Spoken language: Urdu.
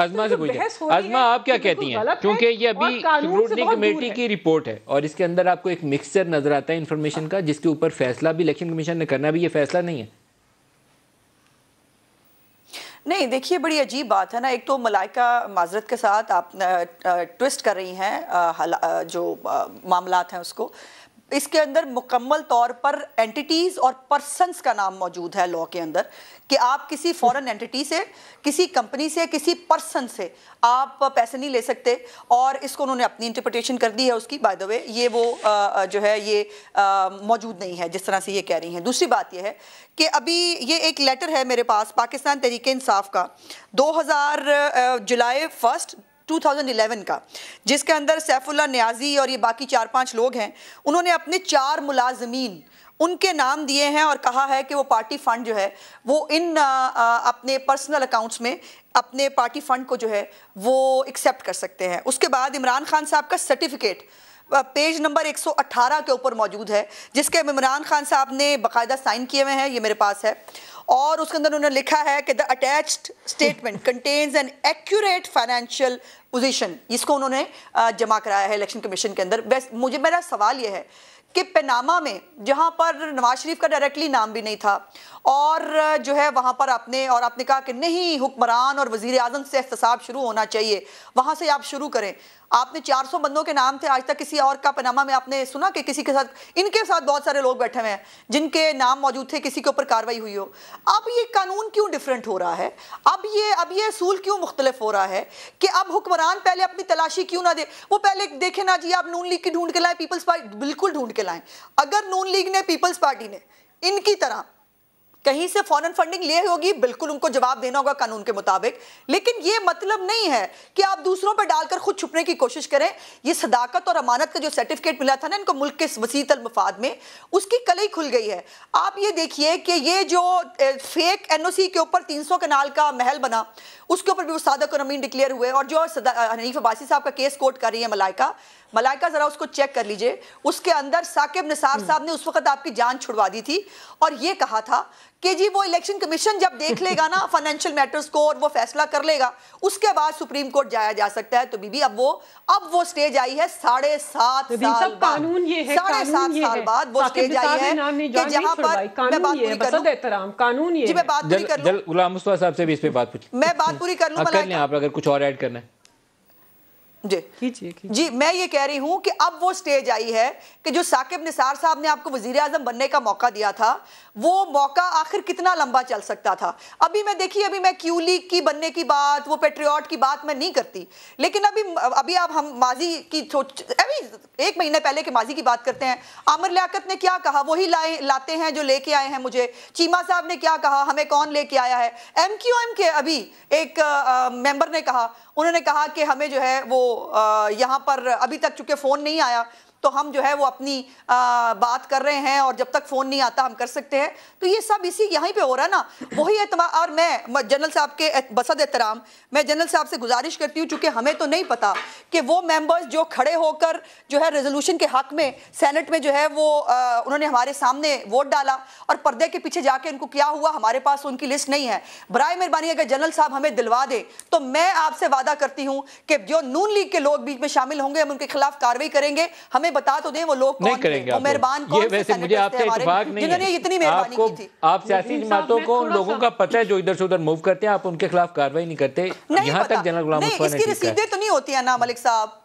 ازما سے مطلب پوچھیں ازما آپ کیا کہتی ہیں کیونکہ یہ ابھی سکروٹنی کمیٹی کی رپورٹ ہے اور اس کے اندر آپ کو ایک مکسچر نظر آتا ہے انفارمیشن کا جس کے اوپر فیصلہ بھی الیکشن کمیشن نے کرنا بھی یہ فیصلہ نہیں ہے نہیں دیکھیے بڑی عجیب بات ہے نا ایک تو ملائکہ معذرت کے ساتھ آپ ٹوسٹ کر رہی ہیں جو معاملات ہیں اس کو اس کے اندر مکمل طور پر انٹیٹیز اور پرسنس کا نام موجود ہے لاء کے اندر کہ آپ کسی فورن انٹیٹی سے کسی کمپنی سے کسی پرسن سے آپ پیسے نہیں لے سکتے اور اس کو انہوں نے اپنی انٹرپریٹیشن کر دی ہے اس کی بائی وے یہ وہ جو ہے یہ موجود نہیں ہے جس طرح سے یہ کہہ رہی ہیں دوسری بات یہ ہے کہ ابھی یہ ایک لیٹر ہے میرے پاس پاکستان تحریک انصاف کا دو ہزار جولائی فسٹ 2011 کا جس کے اندر سیف اللہ نیازی اور یہ باقی چار پانچ لوگ ہیں انہوں نے اپنے چار ملازمین ان کے نام دیے ہیں اور کہا ہے کہ وہ پارٹی فنڈ جو ہے وہ ان اپنے پرسنل اکاؤنٹس میں اپنے پارٹی فنڈ کو جو ہے وہ ایکسیپٹ کر سکتے ہیں اس کے بعد عمران خان صاحب کا سرٹیفکیٹ پیج نمبر 118 کے اوپر موجود ہے جس کے عمران خان صاحب نے باقاعدہ سائن کیے ہوئے ہیں یہ میرے پاس ہے اور اس کے اندر انہوں نے لکھا ہے کہ the attached statement contains an accurate financial position اس کو انہوں نے جمع کرایا ہے الیکشن کمیشن کے اندر مجھے میرا سوال یہ ہے کہ پیناما میں جہاں پر نواز شریف کا ڈائریکٹلی نام بھی نہیں تھا اور جو ہے وہاں پر آپ آپ نے نے اور کہا کہ نہیں حکمران اور وزیر اعظم سے احتساب شروع ہونا چاہیے وہاں سے آپ شروع کریں آپ نے چار سو بندوں کے نام تھے آج تک کسی اور کا پیناما میں آپ نے سنا کہ کسی کے ساتھ ان کے ساتھ بہت سارے لوگ بیٹھے ہوئے ہیں جن کے نام موجود تھے کسی کے اوپر کاروائی ہوئی ہو اب یہ قانون کیوں ڈیفرنٹ ہو رہا ہے اب یہ اب یہ اصول کیوں مختلف ہو رہا ہے کہ اب حکمران پہلے اپنی تلاشی کیوں نہ دے وہ پہلے دیکھے نا جی آپ نون لیگ کی ڈھونڈ کے لائے پیپلز پارٹی بالکل ڈھونڈ کے لائیں اگر نون لیگ نے پیپلز پارٹی نے ان کی طرح کہیں سے فنڈنگ لے ہوگی بالکل ان کو جواب دینا ہوگا قانون کے مطابق لیکن یہ مطلب نہیں ہے کہ آپ دوسروں پہ ڈال کر خود چھپنے کی کوشش کریں یہ صداقت اور امانت کا جو سرٹیفکیٹ ملا تھا نا ان کو ملک کے وسیط المفاد میں اس کی کھل گئی ہے آپ یہ دیکھیے تین سو کنال کا محل بنا اس کے اوپر بھی وہ صادق اور امین ڈکلیئر ہوئے اور جو حنیف عباسی صاحب کا کیس کوٹ کر رہی ہے ملائکہ ملائکہ ذرا اس کو چیک کر لیجئے اس کے اندر ثاقب نثار صاحب نے اس وقت آپ کی جان چھڑوا دی تھی اور یہ کہا تھا کہ جی وہ الیکشن کمیشن جب دیکھ لے گا نا فنینشل میٹرز کو اور وہ فیصلہ کر لے گا اس کے بعد سپریم کورٹ جایا جا سکتا ہے تو بی بی اب وہ اب وہ سٹیج آئی ہے ساڑھے سات سال بعد ساڑھے سات سال بعد وہ سٹیج آئی ہے کہ جہاں پر میں بات پوری جی، کر لوں جی میں بات پوری کر لوں غلام مصطفیٰ صاحب سے بھی اس پہ بات پوچھ میں بات پوری کر لوں ملائکہ اگر کچھ اور ایڈ کرنا ہے جی جی میں یہ کہہ رہی ہوں کہ اب وہ سٹیج آئی ہے کہ جو ساکب نصار صاحب نے آپ کو وزیراعظم بننے کا موقع دیا تھا وہ موقع آخر کتنا لمبا چل سکتا تھا ابھی میں دیکھی ابھی میں کیو لیگ کی بننے کی بات وہ پیٹریوٹ کی بات میں نہیں کرتی لیکن ابھی ابھی آپ ہم ماضی کی ابھی ایک مہینے پہلے کے ماضی کی بات کرتے ہیں عامر لیاقت نے کیا کہا وہی لائے لاتے ہیں جو لے کے آئے ہیں مجھے چیما صاحب نے کیا کہا ہمیں کون لے کے آیا ہے ایم کیو ایم کے ابھی ایک ممبر نے کہا انہوں نے کہا کہ ہمیں جو ہے وہ یہاں پر ابھی تک چونکہ فون نہیں آیا تو ہم جو ہے وہ اپنی بات کر رہے ہیں اور جب تک فون نہیں آتا ہم کر سکتے ہیں تو یہ سب اسی یہیں پہ ہو رہا نا وہی اعتماد اور میں جنرل صاحب کے بسد احترام میں جنرل صاحب سے گزارش کرتی ہوں چونکہ ہمیں تو نہیں پتا کہ وہ ممبرز جو کھڑے ہو کر جو ہے ریزولوشن کے حق میں سینٹ میں جو ہے وہ انہوں نے ہمارے سامنے ووٹ ڈالا اور پردے کے پیچھے جا کے ان کو کیا ہوا ہمارے پاس ان کی لسٹ نہیں ہے برائے مہربانی اگر جنرل صاحب ہمیں دلوا دے تو میں آپ سے وعدہ کرتی ہوں کہ جو نون لیگ کے لوگ بیچ میں شامل ہوں گے ہم ان کے خلاف کاروائی کریں گے ہمیں بتا تو دیں وہ لوگ کون کریں گے مہربان کون سے مجھے آپ سے اتفاق نہیں جنہوں نے اتنی مہربانی کی تھی آپ سیاسی جی، جی، جماعتوں کو ان لوگوں کا پتہ ہے جو ادھر سے ادھر موو کرتے ہیں آپ ان کے خلاف کاروائی نہیں کرتے یہاں تک جنرل غلام عثمان نے ٹھیک ہے اس کی رسیدیں تو نہیں ہوتی ہیں نا ملک صاحب